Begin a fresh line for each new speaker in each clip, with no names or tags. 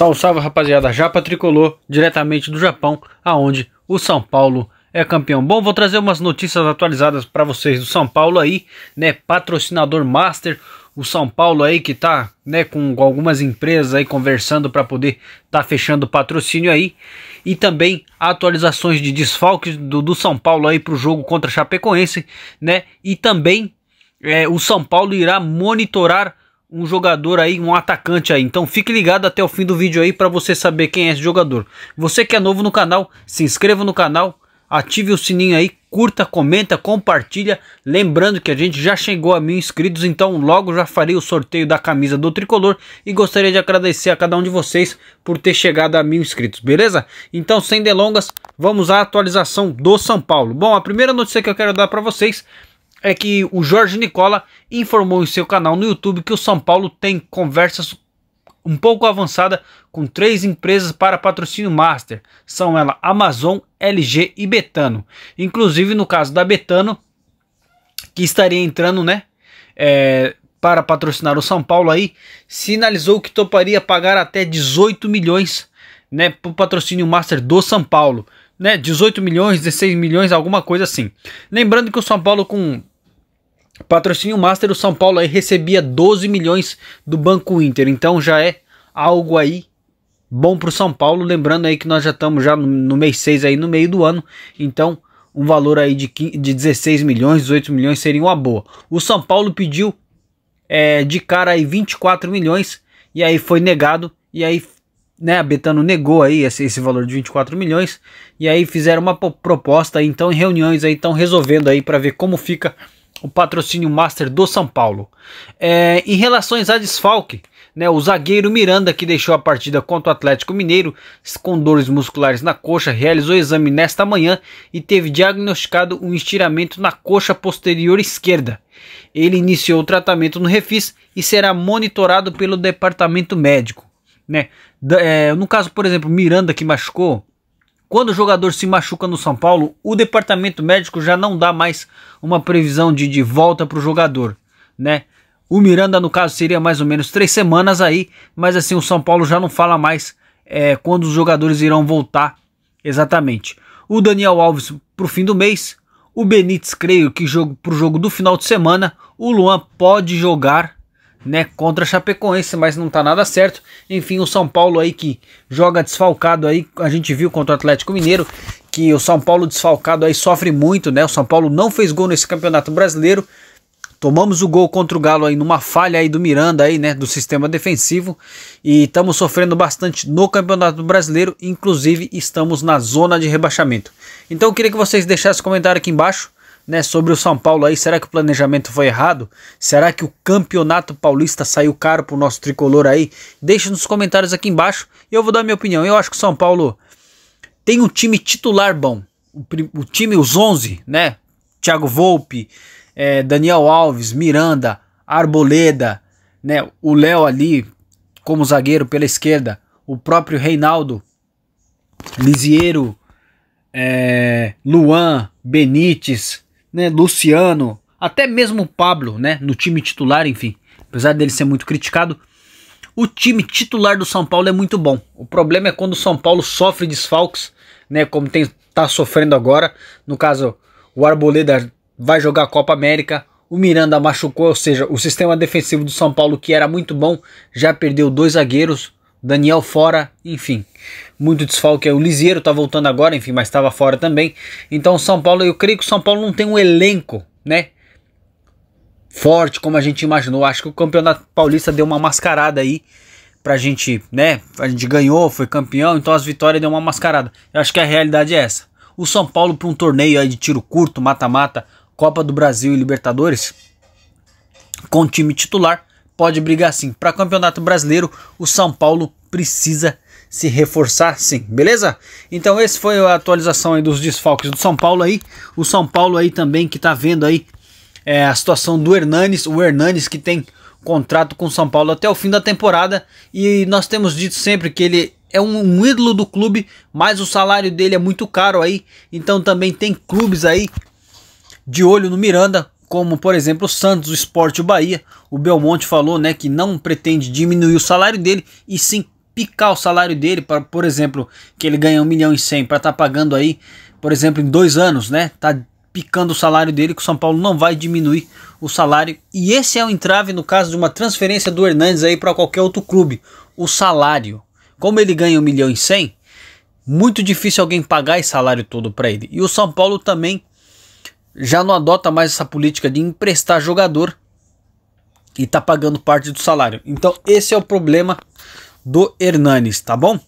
Salve, salve rapaziada, Japa Tricolor, diretamente do Japão, aonde o São Paulo é campeão. Bom, vou trazer umas notícias atualizadas para vocês do São Paulo aí, né? Patrocinador Master, o São Paulo aí que tá, né, com algumas empresas aí conversando para poder tá fechando o patrocínio aí. E também atualizações de desfalques do, do São Paulo aí pro jogo contra Chapecoense, né? E também é, o São Paulo irá monitorar um jogador aí, um atacante aí. Então fique ligado até o fim do vídeo aí para você saber quem é esse jogador. Você que é novo no canal, se inscreva no canal, ative o sininho aí, curta, comenta, compartilha. Lembrando que a gente já chegou a mil inscritos, então logo já farei o sorteio da camisa do Tricolor e gostaria de agradecer a cada um de vocês por ter chegado a mil inscritos, beleza? Então sem delongas, vamos à atualização do São Paulo. Bom, a primeira notícia que eu quero dar para vocês é que o Jorge Nicola informou em seu canal no YouTube que o São Paulo tem conversas um pouco avançada com três empresas para patrocínio master. São ela Amazon, LG e Betano. Inclusive no caso da Betano, que estaria entrando, né? É, para patrocinar o São Paulo aí, sinalizou que toparia pagar até 18 milhões, né, para o patrocínio master do São Paulo, né, 18 milhões, 16 milhões, alguma coisa assim. Lembrando que o São Paulo com Patrocínio Master do São Paulo aí recebia 12 milhões do Banco Inter. Então já é algo aí bom para o São Paulo. Lembrando aí que nós já estamos já no, no mês 6 aí, no meio do ano. Então um valor aí de, 15, de 16 milhões, 18 milhões seria uma boa. O São Paulo pediu é, de cara aí 24 milhões e aí foi negado. E aí né, a Betano negou aí esse, esse, valor de 24 milhões e aí fizeram uma proposta, então em reuniões aí estão resolvendo aí para ver como fica o patrocínio master do São Paulo. É, em relação a desfalque, né, o zagueiro Miranda, que deixou a partida contra o Atlético Mineiro com dores musculares na coxa, realizou exame nesta manhã e teve diagnosticado um estiramento na coxa posterior esquerda. Ele iniciou o tratamento no Refis e será monitorado pelo departamento médico. Né? É, no caso, por exemplo, Miranda que machucou, quando o jogador se machuca no São Paulo, o departamento médico já não dá mais uma previsão de, de volta para o jogador, né? O Miranda, no caso, seria mais ou menos três semanas aí, mas assim, o São Paulo já não fala mais é, quando os jogadores irão voltar exatamente. O Daniel Alves para o fim do mês, o Benítez, creio que para o jogo do final de semana, o Luan pode jogar né, contra a Chapecoense, mas não tá nada certo. Enfim, o São Paulo aí que joga desfalcado aí, a gente viu contra o Atlético Mineiro, que o São Paulo desfalcado aí sofre muito, né? O São Paulo não fez gol nesse Campeonato Brasileiro. Tomamos o gol contra o Galo aí numa falha aí do Miranda aí, né, do sistema defensivo e estamos sofrendo bastante no Campeonato Brasileiro, inclusive estamos na zona de rebaixamento. Então eu queria que vocês deixassem comentário aqui embaixo né, sobre o São Paulo aí. Será que o planejamento foi errado? Será que o Campeonato Paulista saiu caro pro nosso tricolor aí? Deixe nos comentários aqui embaixo e eu vou dar minha opinião. Eu acho que o São Paulo tem um time titular bom. O, o time, os 11, né? Thiago Volpe, é, Daniel Alves, Miranda, Arboleda, né? O Léo ali como zagueiro pela esquerda, o próprio Reinaldo, Lisiero, é, Luan, Benítez, né, Luciano, até mesmo Pablo, né, no time titular, enfim, apesar dele ser muito criticado, o time titular do São Paulo é muito bom. O problema é quando o São Paulo sofre desfalques, né, como tem tá sofrendo agora. No caso, o Arboleda vai jogar a Copa América, o Miranda machucou, ou seja, o sistema defensivo do São Paulo que era muito bom já perdeu dois zagueiros, Daniel fora, enfim. Muito desfalque é o Liseiro tá voltando agora, enfim, mas estava fora também. Então o São Paulo, eu creio que o São Paulo não tem um elenco, né? Forte como a gente imaginou. Acho que o Campeonato Paulista deu uma mascarada aí pra gente, né? A gente ganhou, foi campeão, então as vitórias deu uma mascarada. Eu acho que a realidade é essa. O São Paulo para um torneio aí de tiro curto, mata-mata, Copa do Brasil e Libertadores, com time titular, pode brigar sim. Para Campeonato Brasileiro, o São Paulo precisa se reforçar sim, beleza? Então esse foi a atualização aí dos desfalques do São Paulo aí. O São Paulo aí também que tá vendo aí é, a situação do Hernanes, o Hernanes que tem contrato com o São Paulo até o fim da temporada e nós temos dito sempre que ele é um, um ídolo do clube, mas o salário dele é muito caro aí, então também tem clubes aí de olho no Miranda como por exemplo o Santos, o Sport e o Bahia. O Belmonte falou né, que não pretende diminuir o salário dele e sim picar o salário dele, para, por exemplo, que ele ganha 1 milhão e 100 para estar tá pagando aí, por exemplo, em dois anos, né? Tá picando o salário dele, que o São Paulo não vai diminuir o salário. E esse é o um entrave no caso de uma transferência do Hernandes aí para qualquer outro clube, o salário. Como ele ganha 1 milhão e 100, muito difícil alguém pagar esse salário todo para ele. E o São Paulo também já não adota mais essa política de emprestar jogador e tá pagando parte do salário. Então esse é o problema do Hernanes, tá bom?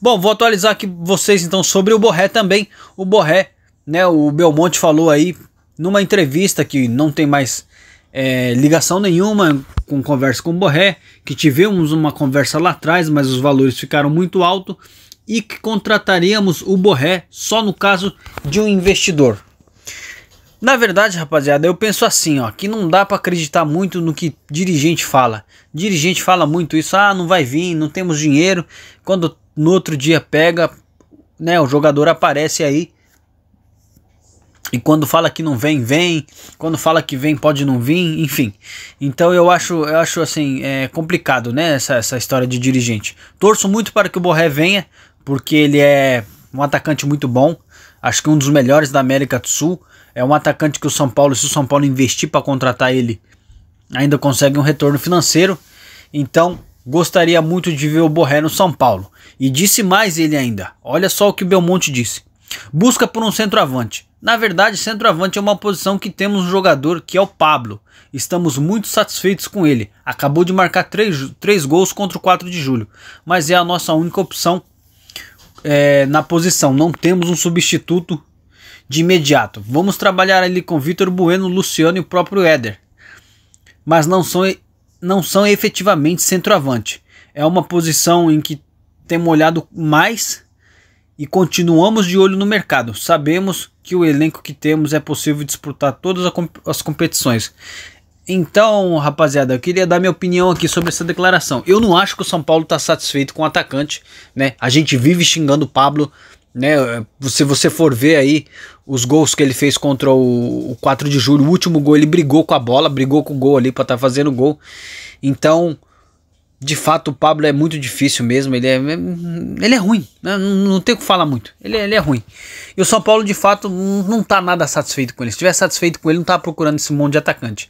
Bom, vou atualizar aqui vocês então sobre o Borré também. O Borré, né, o Belmonte falou aí numa entrevista que não tem mais é, ligação nenhuma com conversa com o Borré, que tivemos uma conversa lá atrás, mas os valores ficaram muito altos e que contrataríamos o Borré só no caso de um investidor. Na verdade, rapaziada, eu penso assim, ó, que não dá para acreditar muito no que dirigente fala. Dirigente fala muito isso, ah, não vai vir, não temos dinheiro. Quando no outro dia pega, né, o jogador aparece aí. E quando fala que não vem, vem. Quando fala que vem, pode não vir, enfim. Então eu acho, eu acho assim, é complicado, né, essa, essa história de dirigente. Torço muito para que o Borré venha, porque ele é um atacante muito bom. Acho que um dos melhores da América do Sul é um atacante que o São Paulo, se o São Paulo investir para contratar ele, ainda consegue um retorno financeiro. Então, gostaria muito de ver o Borré no São Paulo. E disse mais ele ainda. Olha só o que Belmonte disse. Busca por um centroavante. Na verdade, centroavante é uma posição que temos um jogador que é o Pablo. Estamos muito satisfeitos com ele. Acabou de marcar três três gols contra o 4 de julho. Mas é a nossa única opção é, na posição. Não temos um substituto de imediato. Vamos trabalhar ali com Vitor Bueno, Luciano e o próprio Éder. Mas não são, não são efetivamente centroavante. É uma posição em que temos olhado mais e continuamos de olho no mercado. Sabemos que o elenco que temos é possível disputar todas as competições. Então, rapaziada, eu queria dar minha opinião aqui sobre essa declaração. Eu não acho que o São Paulo está satisfeito com o atacante, né? A gente vive xingando o Pablo né? Se você for ver aí os gols que ele fez contra o, 4 de julho, o último gol ele brigou com a bola, brigou com o gol ali para estar tá fazendo gol. Então, de fato, o Pablo é muito difícil mesmo. Ele é, ele é ruim, né, não, não tem o que falar muito. Ele, é, ele é ruim. E o São Paulo, de fato, não tá nada satisfeito com ele. Se estiver satisfeito com ele, não tá procurando esse monte de atacante.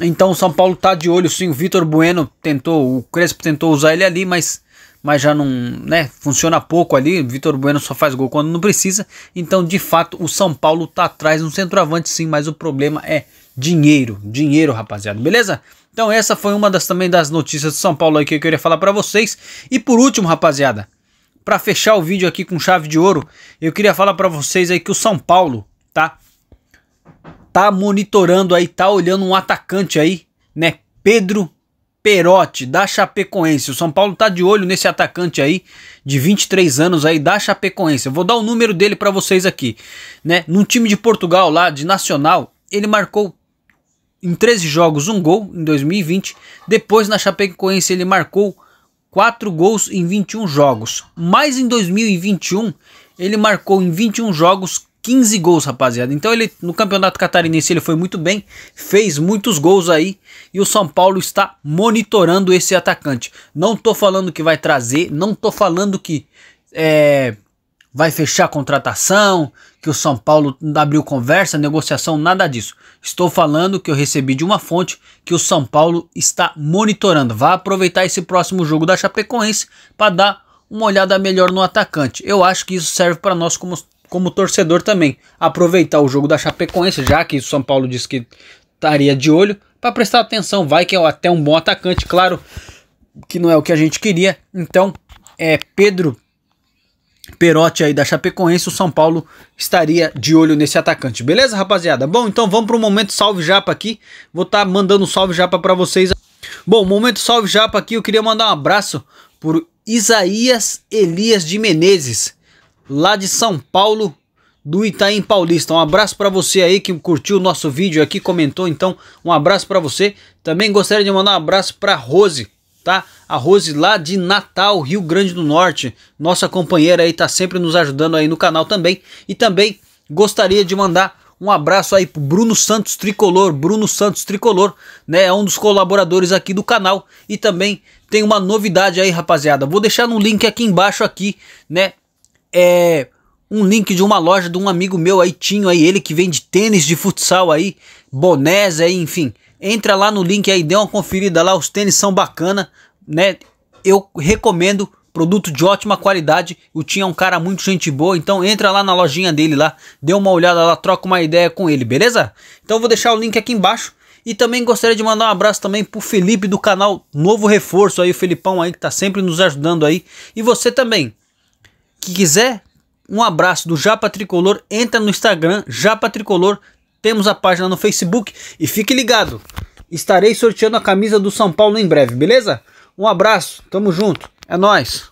Então, o São Paulo tá de olho sim. O Vitor Bueno tentou, o Crespo tentou usar ele ali, mas mas já não né, funciona pouco ali. Vitor Bueno só faz gol quando não precisa. Então, de fato, o São Paulo tá atrás no centroavante, sim, mas o problema é dinheiro. Dinheiro, rapaziada, beleza? Então, essa foi uma das também das notícias de São Paulo aí que eu queria falar para vocês. E por último, rapaziada, para fechar o vídeo aqui com chave de ouro, eu queria falar para vocês aí que o São Paulo, tá? Tá monitorando aí, tá olhando um atacante aí, né? Pedro Perotti, da Chapecoense. O São Paulo tá de olho nesse atacante aí, de 23 anos aí, da Chapecoense. Eu vou dar o número dele para vocês aqui. Né? Num time de Portugal lá, de Nacional, ele marcou em 13 jogos um gol em 2020. Depois na Chapecoense ele marcou 4 gols em 21 jogos. Mas em 2021 ele marcou em 21 jogos 15 gols, rapaziada. Então ele no Campeonato Catarinense ele foi muito bem, fez muitos gols aí e o São Paulo está monitorando esse atacante. Não tô falando que vai trazer, não tô falando que é, vai fechar a contratação, que o São Paulo abriu conversa, negociação, nada disso. Estou falando que eu recebi de uma fonte que o São Paulo está monitorando. Vai aproveitar esse próximo jogo da Chapecoense para dar uma olhada melhor no atacante. Eu acho que isso serve para nós como como torcedor também, aproveitar o jogo da Chapecoense, já que o São Paulo disse que estaria de olho, para prestar atenção. Vai que é até um bom atacante, claro que não é o que a gente queria. Então, é Pedro Perotti aí da Chapecoense, o São Paulo estaria de olho nesse atacante. Beleza, rapaziada? Bom, então vamos para o momento salve japa aqui. Vou estar tá mandando salve japa para vocês. Bom, momento salve japa aqui, eu queria mandar um abraço por Isaías Elias de Menezes lá de São Paulo, do Itaim Paulista. Um abraço para você aí que curtiu o nosso vídeo aqui, comentou. Então, um abraço para você. Também gostaria de mandar um abraço para Rose, tá? A Rose lá de Natal, Rio Grande do Norte. Nossa companheira aí tá sempre nos ajudando aí no canal também. E também gostaria de mandar um abraço aí pro Bruno Santos Tricolor, Bruno Santos Tricolor, né? É um dos colaboradores aqui do canal e também tem uma novidade aí, rapaziada. Vou deixar no link aqui embaixo aqui, né? é um link de uma loja de um amigo meu aí, Tinho aí, ele que vende tênis de futsal aí, bonés aí, enfim. Entra lá no link aí, dê uma conferida lá, os tênis são bacana, né? Eu recomendo, produto de ótima qualidade. O Tinho é um cara muito gente boa, então entra lá na lojinha dele lá, dê uma olhada lá, troca uma ideia com ele, beleza? Então vou deixar o link aqui embaixo. E também gostaria de mandar um abraço também pro Felipe do canal Novo Reforço aí, o Felipão aí que tá sempre nos ajudando aí. E você também, que quiser um abraço do Japa Tricolor, entra no Instagram, Japa Tricolor, temos a página no Facebook e fique ligado. Estarei sorteando a camisa do São Paulo em breve, beleza? Um abraço, tamo junto, é nós.